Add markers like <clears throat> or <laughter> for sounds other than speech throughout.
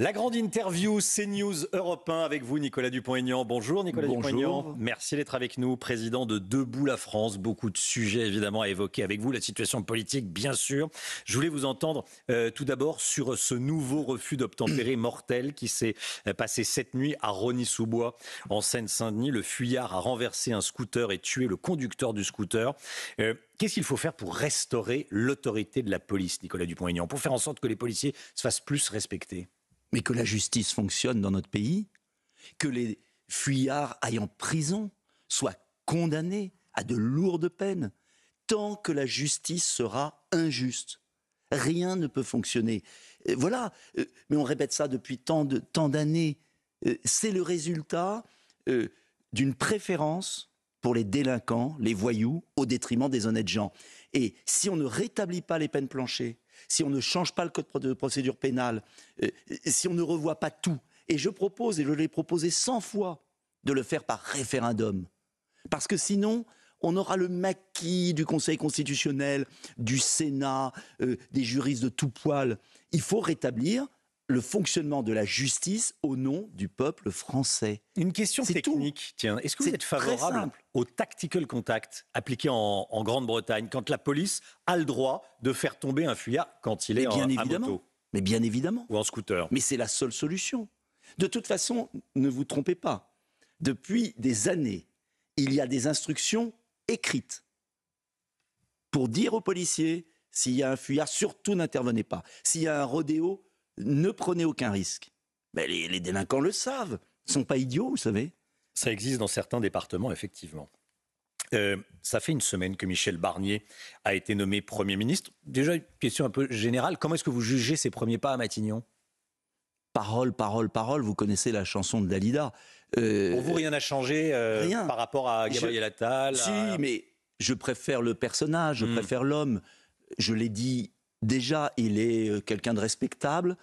La grande interview CNews Europe 1 avec vous, Nicolas Dupont-Aignan. Bonjour, Nicolas Dupont-Aignan. Merci d'être avec nous, président de Debout la France. Beaucoup de sujets, évidemment, à évoquer avec vous. La situation politique, bien sûr. Je voulais vous entendre euh, tout d'abord sur ce nouveau refus d'obtempérer <clears throat> mortel qui s'est euh, passé cette nuit à Rony-sous-Bois, en Seine-Saint-Denis. Le fuyard a renversé un scooter et tué le conducteur du scooter. Euh, qu'est-ce qu'il faut faire pour restaurer l'autorité de la police, Nicolas Dupont-Aignan, pour faire en sorte que les policiers se fassent plus respecter mais que la justice fonctionne dans notre pays, que les fuyards ayant prison, soient condamnés à de lourdes peines, tant que la justice sera injuste. Rien ne peut fonctionner. Euh, voilà, euh, mais on répète ça depuis tant d'années. Euh, c'est le résultat d'une préférence pour les délinquants, les voyous, au détriment des honnêtes gens. Et si on ne rétablit pas les peines planchées, si on ne change pas le code de procédure pénale, euh, si on ne revoit pas tout, et je propose, et je l'ai proposé 100 fois, de le faire par référendum. Parce que sinon, on aura le maquis du Conseil constitutionnel, du Sénat, euh, des juristes de tout poil. Il faut rétablir le fonctionnement de la justice au nom du peuple français. Une question technique, tiens. Est-ce que vous êtes favorable au tactical contact appliqué en, Grande-Bretagne quand la police a le droit de faire tomber un fuyard quand il est en, évidemment. moto Mais bien évidemment. Ou en scooter. Mais c'est la seule solution. De toute façon, ne vous trompez pas. Depuis des années, il y a des instructions écrites pour dire aux policiers s'il y a un fuyard, surtout n'intervenez pas. S'il y a un rodéo, ne prenez aucun risque. Mais les, délinquants le savent. Ils sont pas idiots, vous savez. Ça existe dans certains départements, effectivement. Euh, ça fait une semaine que Michel Barnier a été nommé Premier ministre. Déjà, une question un peu générale. Comment est-ce que vous jugez ces premiers pas à Matignon Parole, parole, parole. Vous connaissez la chanson de Dalida. Euh, Pour vous, rien n'a changé euh, par rapport à Gabriel Attal Si, mais je préfère le personnage, je hmm. préfère l'homme. Je l'ai dit déjà, il est euh, quelqu'un de respectable.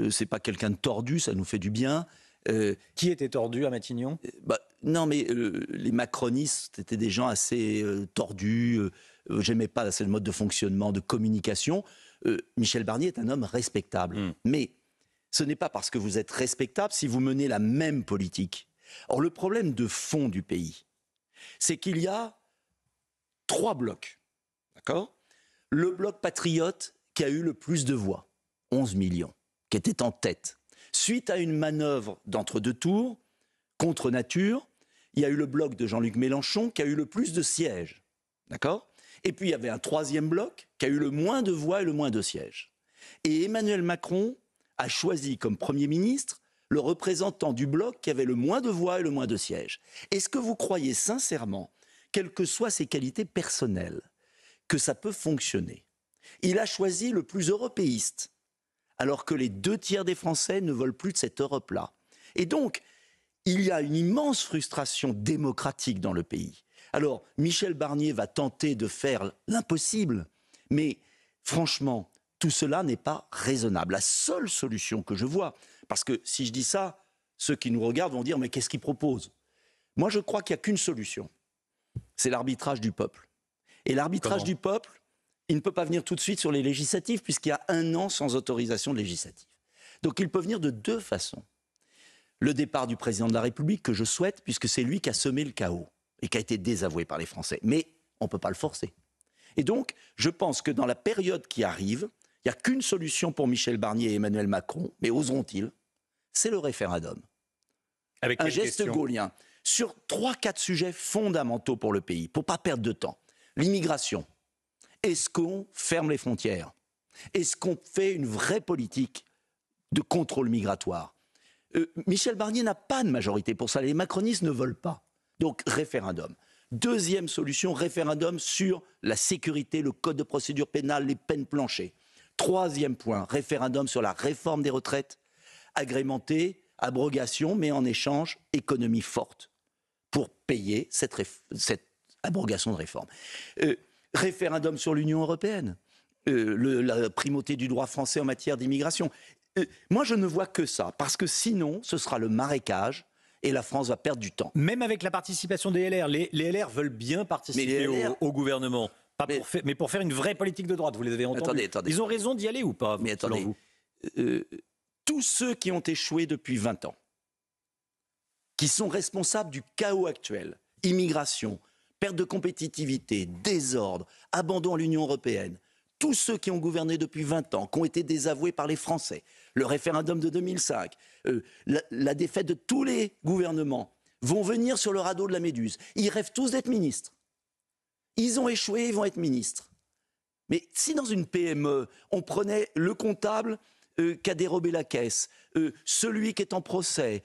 Euh, c'est pas quelqu'un de tordu, ça nous fait du bien. Euh, Qui était tordu à Matignon bah, Non, mais les macronistes étaient des gens assez tordus. J'aimais pas assez le mode de fonctionnement, de communication. Michel Barnier est un homme respectable. Hmm. Mais ce n'est pas parce que vous êtes respectable si vous menez la même politique. Or, le problème de fond du pays, c'est qu'il y a trois blocs. D'accord Le bloc patriote qui a eu le plus de voix, 11 millions, qui était en tête. Suite à une manœuvre d'entre-deux tours, contre nature, il y a eu le bloc de Jean-Luc Mélenchon qui a eu le plus de sièges. D'accord Et puis il y avait un troisième bloc qui a eu le moins de voix et le moins de sièges. Et Emmanuel Macron a choisi comme Premier ministre le représentant du bloc qui avait le moins de voix et le moins de sièges. Est-ce que vous croyez sincèrement, quelles que soient ses qualités personnelles, que ça peut fonctionner il a choisi le plus européiste, alors que les deux tiers des Français ne veulent plus de cette Europe-là. Et donc, il y a une immense frustration démocratique dans le pays. Alors, Michel Barnier va tenter de faire l'impossible, mais franchement, tout cela n'est pas raisonnable. La seule solution que je vois, parce que si je dis ça, ceux qui nous regardent vont dire, mais qu'est-ce qu'il propose Moi, je crois qu'il n'y a qu'une solution, c'est l'arbitrage du peuple. Et l'arbitrage du peuple, il ne peut pas venir tout de suite sur les législatives puisqu'il y a un an sans autorisation législative. Donc il peut venir de deux façons. Le départ du président de la République que je souhaite puisque c'est lui qui a semé le chaos et qui a été désavoué par les Français. Mais on ne peut pas le forcer. Et donc je pense que dans la période qui arrive, il n'y a qu'une solution pour Michel Barnier et Emmanuel Macron, mais oseront-ils C'est le référendum. Avec un geste gaullien. sur trois, quatre sujets fondamentaux pour le pays, pour ne pas perdre de temps. L'immigration, est-ce qu'on ferme les frontières Est-ce qu'on fait une vraie politique de contrôle migratoire euh, Michel Barnier n'a pas de majorité pour ça. Les macronistes ne veulent pas. Donc référendum. Deuxième solution, référendum sur la sécurité, le code de procédure pénale, les peines planchées. Troisième point, référendum sur la réforme des retraites, agrémenté, abrogation, mais en échange, économie forte pour payer cette, abrogation de réforme. Euh, référendum sur l'Union européenne, euh, la primauté du droit français en matière d'immigration. Euh, moi, je ne vois que ça, parce que sinon, ce sera le marécage. Et la France va perdre du temps. Même avec la participation des LR, les, LR veulent bien participer au, gouvernement. mais, pour faire, une vraie politique de droite, vous les avez entendus. Ils ont raison d'y aller ou pas, mais attendez, euh, Tous ceux qui ont échoué depuis 20 ans, qui sont responsables du chaos actuel, immigration, Perte de compétitivité, désordre, abandon à l'Union européenne. Tous ceux qui ont gouverné depuis 20 ans, qui ont été désavoués par les Français, le référendum de 2005, euh, la, défaite de tous les gouvernements, vont venir sur le radeau de la Méduse. Ils rêvent tous d'être ministres. Ils ont échoué, ils vont être ministres. Mais si dans une PME, on prenait le comptable qui euh, a dérobé la caisse, euh, celui qui est en procès,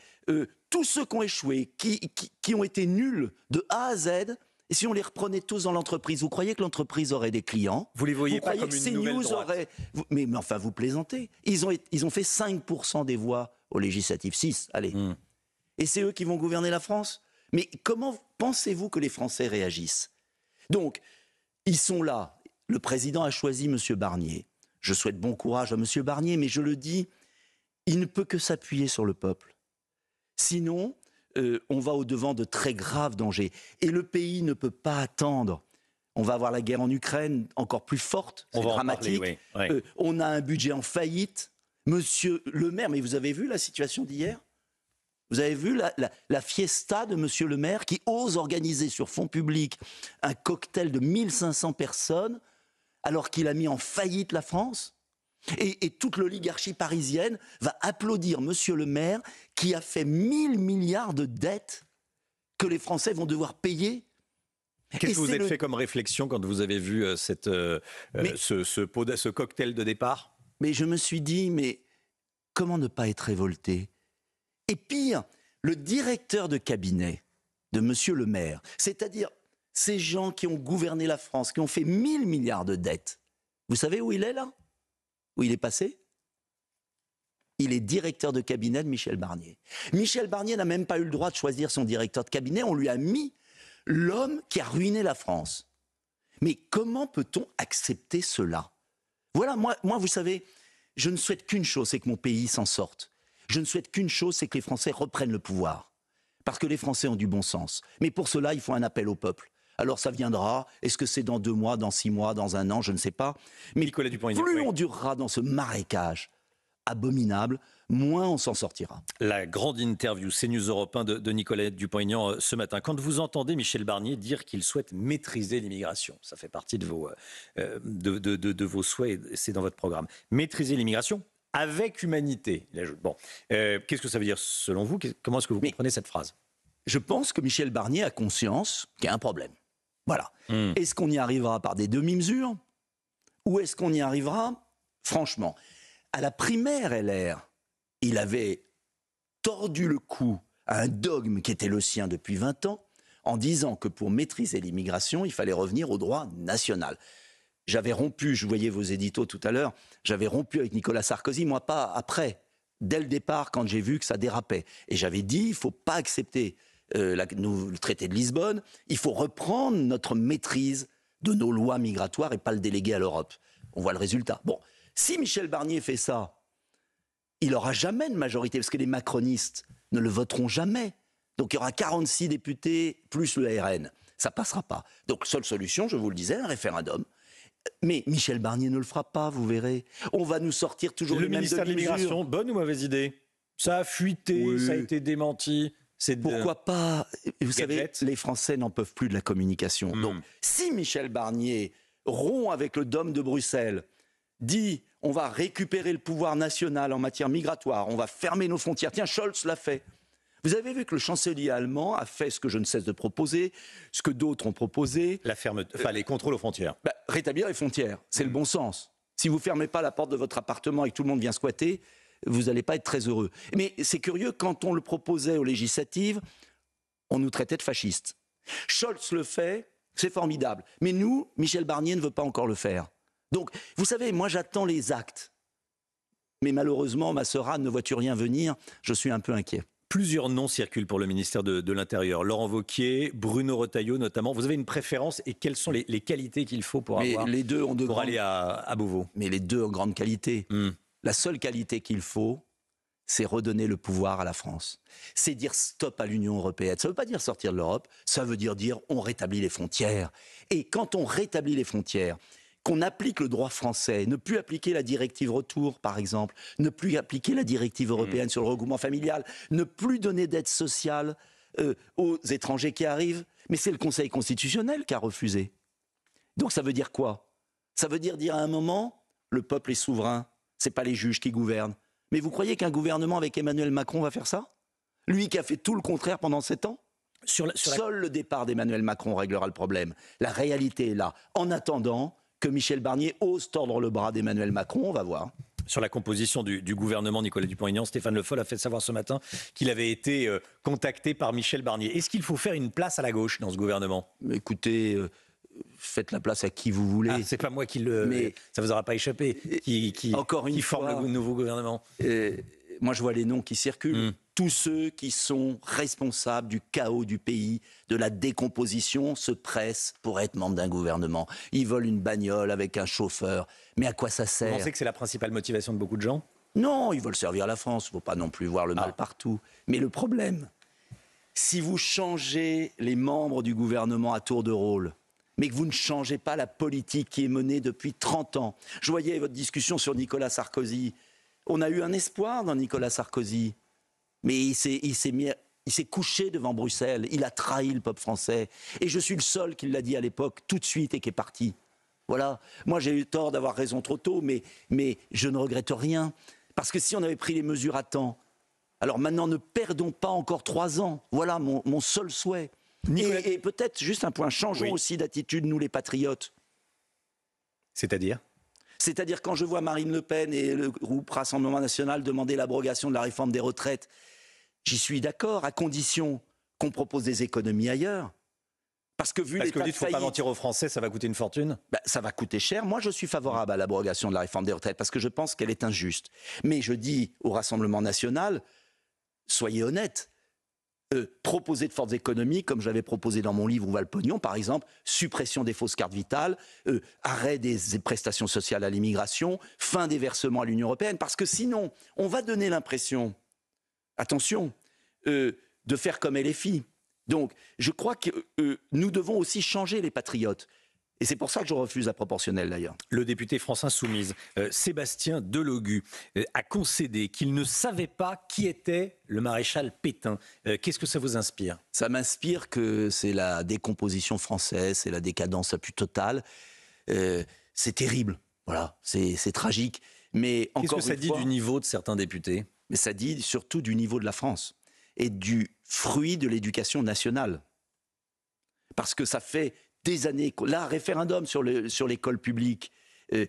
tous ceux qui ont échoué, qui, qui, ont été nuls de A à Z, et si on les reprenait tous dans l'entreprise, vous croyez que l'entreprise aurait des clients Vous les voyez pas comme une nouvelle Mais, enfin, vous plaisantez. Ils ont, ils ont fait 5% des voix au législatif. 6, allez. Hmm. Et c'est eux qui vont gouverner la France Mais comment pensez-vous que les Français réagissent Donc, ils sont là. Le président a choisi M. Barnier. Je souhaite bon courage à M. Barnier, mais je le dis, il ne peut que s'appuyer sur le peuple. Sinon, euh, on va au-devant de très graves dangers. Et le pays ne peut pas attendre. On va avoir la guerre en Ukraine encore plus forte, C'est dramatique. Euh, on a un budget en faillite. Monsieur le maire, mais vous avez vu la situation d'hier vous avez vu la, fiesta de Monsieur le maire qui ose organiser sur fonds publics un cocktail de 1500 personnes alors qu'il a mis en faillite la France et, toute l'oligarchie parisienne va applaudir Monsieur le maire qui a fait 1000 milliards de dettes que les Français vont devoir payer Qu'est-ce que vous avez fait comme réflexion quand vous avez vu euh, cette, euh, euh, ce, cocktail de départ Mais je me suis dit, mais comment ne pas être révolté Et pire, le directeur de cabinet de Monsieur le maire, c'est-à-dire ces gens qui ont gouverné la France, qui ont fait 1000 milliards de dettes, vous savez où il est là il est passé il est directeur de cabinet de Michel Barnier. Michel Barnier n'a même pas eu le droit de choisir son directeur de cabinet, on lui a mis l'homme qui a ruiné la France. Mais comment peut-on accepter cela Voilà, moi, moi, vous savez, je ne souhaite qu'une chose, c'est que mon pays s'en sorte. Je ne souhaite qu'une chose, c'est que les Français reprennent le pouvoir. Parce que les Français ont du bon sens. Mais pour cela, il faut un appel au peuple alors ça viendra. Est-ce que c'est dans deux mois, dans six mois, dans un an Je ne sais pas. Mais plus on durera dans ce marécage abominable, moins on s'en sortira. La grande interview CNews Europe de, Nicolas Dupont-Aignan euh, ce matin. Quand vous entendez Michel Barnier dire qu'il souhaite maîtriser l'immigration, ça fait partie de vos, euh, euh, de, vos souhaits, c'est dans votre programme. Maîtriser l'immigration avec humanité, Bon, qu'est-ce que ça veut dire selon vous Comment est-ce que vous comprenez cette phrase Je pense que Michel Barnier a conscience qu'il y a un problème. Voilà. Hmm. Est-ce qu'on y arrivera par des demi-mesures Ou est-ce qu'on y arrivera, franchement À la primaire LR, il avait tordu le cou à un dogme qui était le sien depuis 20 ans, en disant que pour maîtriser l'immigration, il fallait revenir au droit national. J'avais rompu, je voyais vos éditos tout à l'heure, j'avais rompu avec Nicolas Sarkozy, moi pas après, dès le départ, quand j'ai vu que ça dérapait. Et j'avais dit, il faut pas accepter euh, le traité de Lisbonne, il faut reprendre notre maîtrise de nos lois migratoires et pas le déléguer à l'Europe. On voit le résultat. Bon, si Michel Barnier fait ça, il n'aura jamais de majorité, parce que les macronistes ne le voteront jamais. Donc il y aura 46 députés plus le RN. Ça passera pas. Donc seule solution, je vous le disais, un référendum. Mais Michel Barnier ne le fera pas, vous verrez. On va nous sortir toujours le les ministère de l'immigration. Bonne ou mauvaise idée Ça a fuité, ça a été démenti. Pourquoi pas Vous savez, les Français n'en peuvent plus de la communication. Donc, si Michel Barnier rompt avec le dôme de Bruxelles, dit on va récupérer le pouvoir national en matière migratoire, on va fermer nos frontières. Tiens, Scholz l'a fait. Vous avez vu que le chancelier allemand a fait ce que je ne cesse de proposer, ce que d'autres ont proposé. La ferme, enfin, les contrôles aux frontières. Bah, rétablir les frontières, c'est le mm. bon sens. Si vous fermez pas la porte de votre appartement et que tout le monde vient squatter, vous n'allez pas être très heureux. Mais c'est curieux, quand on le proposait aux législatives, on nous traitait de fascistes. Scholz le fait, c'est formidable. Mais nous, Michel Barnier ne veut pas encore le faire. Donc, vous savez, moi j'attends les actes. Mais malheureusement, ma sœur ne voit-tu rien venir Je suis un peu inquiet. Plusieurs noms circulent pour le ministère de, l'Intérieur. Laurent Vauquier, Bruno Retailleau notamment. Vous avez une préférence et quelles sont les, qualités qu'il faut pour, les deux ont de aller à, Beauvau Mais les deux ont grandes qualités. Hmm. La seule qualité qu'il faut, c'est redonner le pouvoir à la France. C'est dire stop à l'Union européenne. Ça ne veut pas dire sortir de l'Europe, ça veut dire dire on rétablit les frontières. Et quand on rétablit les frontières, qu'on applique le droit français, ne plus appliquer la directive retour, par exemple, ne plus appliquer la directive européenne mm. sur le regroupement familial, ne plus donner d'aide sociale euh, aux étrangers qui arrivent. Mais c'est le Conseil constitutionnel qui a refusé. Donc ça veut dire quoi Ça veut dire dire à un moment, le peuple est souverain, c'est pas les juges qui gouvernent. Mais vous croyez qu'un gouvernement avec Emmanuel Macron va faire ça Lui qui a fait tout le contraire pendant sept ans Seul le départ d'Emmanuel Macron réglera le problème. La réalité est là. En attendant que Michel Barnier ose tordre le bras d'Emmanuel Macron, on va voir sur la composition du, gouvernement Nicolas Dupont-Aignan. Stéphane Le Foll a fait savoir ce matin qu'il avait été euh, contacté par Michel Barnier. Est-ce qu'il faut faire une place à la gauche dans ce gouvernement Écoutez, euh, faites la place à qui vous voulez. Ah, c'est pas moi qui le. Mais ça vous aura pas échappé. Qui, encore une qui forme le nouveau gouvernement. Euh, moi, je vois les noms qui circulent. Hmm. Tous ceux qui sont responsables du chaos du pays, de la décomposition, se pressent pour être membre d'un gouvernement. Ils veulent une bagnole avec un chauffeur. Mais à quoi ça sert Vous pensez que c'est la principale motivation de beaucoup de gens Non, ils veulent servir la France. Il ne faut pas non plus voir le mal ah. partout. Mais le problème, si vous changez les membres du gouvernement à tour de rôle, mais que vous ne changez pas la politique qui est menée depuis 30 ans. Je voyais votre discussion sur Nicolas Sarkozy. On a eu un espoir dans Nicolas Sarkozy, mais il s'est couché devant Bruxelles, il a trahi le peuple français. Et je suis le seul qui l'a dit à l'époque, tout de suite, et qui est parti. Voilà. Moi, j'ai eu tort d'avoir raison trop tôt, mais, je ne regrette rien. Parce que si on avait pris les mesures à temps, alors maintenant, ne perdons pas encore trois ans. Voilà mon seul souhait. Et, peut-être juste un point, changeons aussi d'attitude, nous les patriotes. C'est-à-dire C'est-à-dire quand je vois Marine Le Pen et le groupe Rassemblement National demander l'abrogation de la réforme des retraites, j'y suis d'accord, à condition qu'on propose des économies ailleurs. Parce que vu Parce que vous dites qu'il ne faut pas mentir aux Français, ça va coûter une fortune bah, Ça va coûter cher. Moi, je suis favorable à l'abrogation de la réforme des retraites parce que je pense qu'elle est injuste. Mais je dis au Rassemblement national, soyez honnêtes, proposer euh, de fortes économies, comme j'avais proposé dans mon livre Où va par exemple, suppression des fausses cartes vitales, euh, arrêt des, prestations sociales à l'immigration, fin des versements à l'Union européenne, parce que sinon, on va donner l'impression, attention, euh, de faire comme LFI. Donc, je crois que nous devons aussi changer les patriotes. Et c'est pour ça que je refuse la proportionnelle d'ailleurs. Le député France Insoumise, euh, Sébastien Delogu, euh, a concédé qu'il ne savait pas qui était le maréchal Pétain. Euh, qu'est-ce que ça vous inspire Ça m'inspire que c'est la décomposition française, c'est la décadence la plus totale. c'est terrible, voilà, c'est tragique. Mais encore Qu'est-ce que ça dit du niveau de certains députés Mais ça dit surtout du niveau de la France et du fruit de l'éducation nationale. Parce que ça fait des années. Là, référendum sur l'école sur publique. Euh,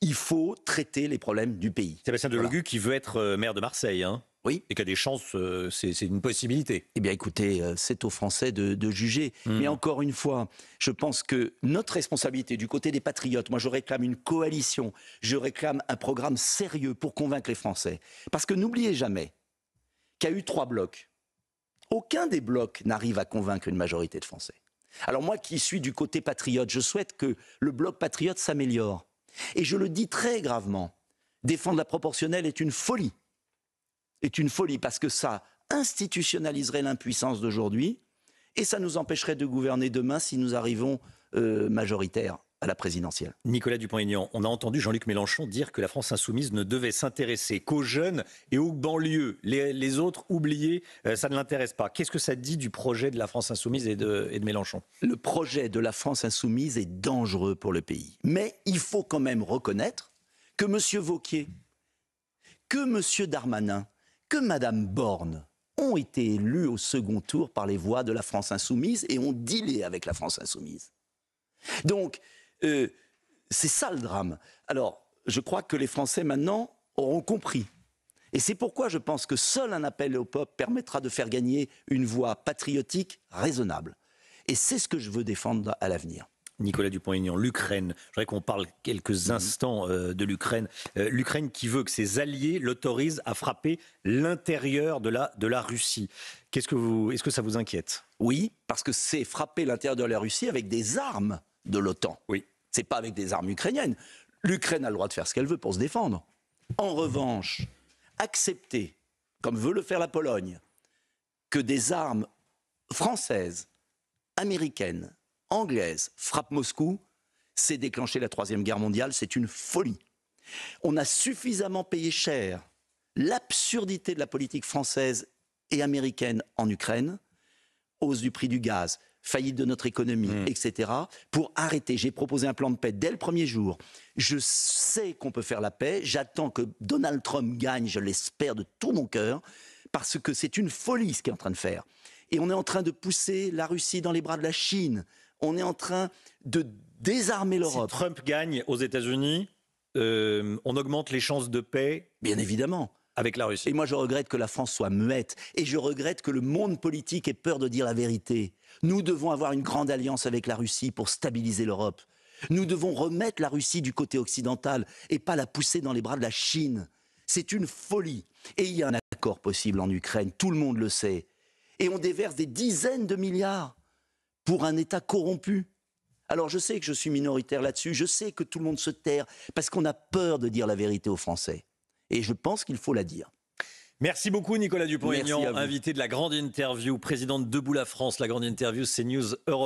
il faut traiter les problèmes du pays. Sébastien Delogu qui veut être euh, maire de Marseille. Hein oui. Et qui a des chances, euh, c'est une possibilité. Eh bien, écoutez, c'est aux Français de, juger. Hmm. Mais encore une fois, je pense que notre responsabilité du côté des patriotes, moi je réclame une coalition, je réclame un programme sérieux pour convaincre les Français. Parce que n'oubliez jamais qu'il y a eu trois blocs. Aucun des blocs n'arrive à convaincre une majorité de Français. Alors moi qui suis du côté patriote, je souhaite que le bloc patriote s'améliore. Et je le dis très gravement, défendre la proportionnelle est une folie. Est une folie parce que ça institutionnaliserait l'impuissance d'aujourd'hui et ça nous empêcherait de gouverner demain si nous arrivons majoritaire. Euh, majoritaires la présidentielle. Nicolas Dupont-Aignan, on a entendu Jean-Luc Mélenchon dire que la France insoumise ne devait s'intéresser qu'aux jeunes et aux banlieues. Les, autres, oubliés, euh, ça ne l'intéresse pas. Qu'est-ce que ça dit du projet de la France insoumise et de, et de Mélenchon Le projet de la France insoumise est dangereux pour le pays. Mais il faut quand même reconnaître que M. Vauquier, que M. Darmanin, que Mme Borne, ont été élus au second tour par les voix de la France insoumise et ont dealé avec la France insoumise. Donc, euh, c'est ça le drame. Alors, je crois que les Français maintenant auront compris. Et c'est pourquoi je pense que seul un appel au peuple permettra de faire gagner une voix patriotique raisonnable. Et c'est ce que je veux défendre à l'avenir. Nicolas Dupont-Aignan, l'Ukraine. Je voudrais qu'on parle quelques mhm. instants euh, de l'Ukraine. Euh, L'Ukraine qui veut que ses alliés l'autorisent à frapper l'intérieur de la, de la Russie. Qu'est-ce que vous, est-ce que ça vous inquiète Oui, parce que c'est frapper l'intérieur de la Russie avec des armes de l'OTAN. Oui n'est pas avec des armes ukrainiennes. L'Ukraine a le droit de faire ce qu'elle veut pour se défendre. En revanche, accepter, comme veut le faire la Pologne, que des armes françaises, américaines, anglaises frappent Moscou, c'est déclencher la Troisième Guerre mondiale, c'est une folie. On a suffisamment payé cher l'absurdité de la politique française et américaine en Ukraine, hausse du prix du gaz, faillite de notre économie, mmh. etc., pour arrêter. J'ai proposé un plan de paix dès le premier jour. Je sais qu'on peut faire la paix. J'attends que Donald Trump gagne, je l'espère de tout mon cœur, parce que c'est une folie ce qu'il est en train de faire. Et on est en train de pousser la Russie dans les bras de la Chine. On est en train de désarmer l'Europe. Si Trump gagne aux États-Unis, euh, on augmente les chances de paix. Bien évidemment. Avec la Russie. Et moi, je regrette que la France soit muette. Et je regrette que le monde politique ait peur de dire la vérité. Nous devons avoir une grande alliance avec la Russie pour stabiliser l'Europe. Nous devons remettre la Russie du côté occidental et pas la pousser dans les bras de la Chine. C'est une folie. Et il y a un accord possible en Ukraine, tout le monde le sait. Et on déverse des dizaines de milliards pour un État corrompu. Alors je sais que je suis minoritaire là-dessus, je sais que tout le monde se terre parce qu'on a peur de dire la vérité aux Français. Et je pense qu'il faut la dire. Merci beaucoup Nicolas Dupont-Aignan, invité de la grande interview, présidente de Debout la France, la grande interview c'est News Europe.